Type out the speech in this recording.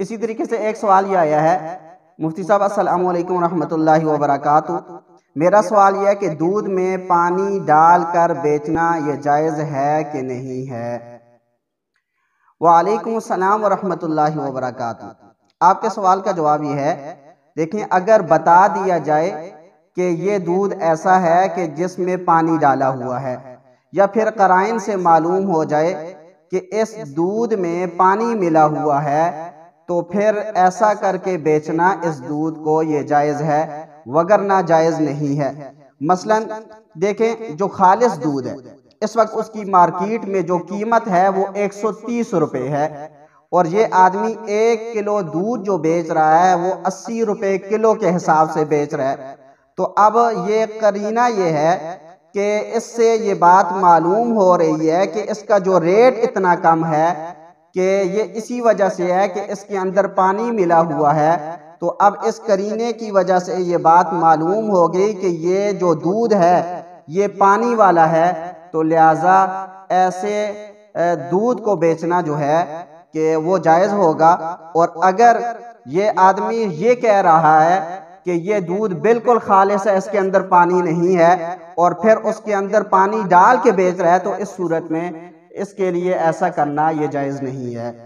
इसी तरीके से एक सवाल ये आया है मुफ्ती साहब असल वालेकुम रहमतुल्लाहि मेरा सवाल यह है कि दूध में पानी डालकर बेचना यह जायज़ है कि नहीं है वालेकुम सलाम वरहमतुल्लाहि व आपके सवाल का जवाब यह है देखें अगर बता दिया जाए कि ये दूध ऐसा है कि जिसमें पानी डाला हुआ है या फिर कराइन से मालूम हो जाए कि इस दूध में पानी मिला हुआ है तो फिर ऐसा करके बेचना इस दूध को ये जायज़ है वगर ना जायज़ नहीं है मसलन देखें जो खालिश दूध है इस वक्त उसकी मार्केट में जो कीमत है वो एक सौ तीस रुपए है और ये आदमी एक किलो दूध जो बेच रहा है वो अस्सी रुपए किलो के हिसाब से बेच रहा है तो अब ये करीना ये है कि इससे ये बात मालूम हो रही है कि इसका जो रेट इतना कम है कि ये इसी वजह से है कि इसके अंदर पानी मिला हुआ है तो अब इस करीने की वजह से ये बात मालूम हो गई कि ये जो दूध है ये पानी वाला है तो लिहाजा ऐसे दूध को बेचना जो है कि वो जायज़ होगा और अगर ये आदमी ये कह रहा है कि ये दूध बिल्कुल खालिश है इसके अंदर पानी नहीं है और फिर उसके अंदर पानी डाल के बेच रहा है तो इस सूरत में इसके लिए ऐसा करना ये जायज़ नहीं है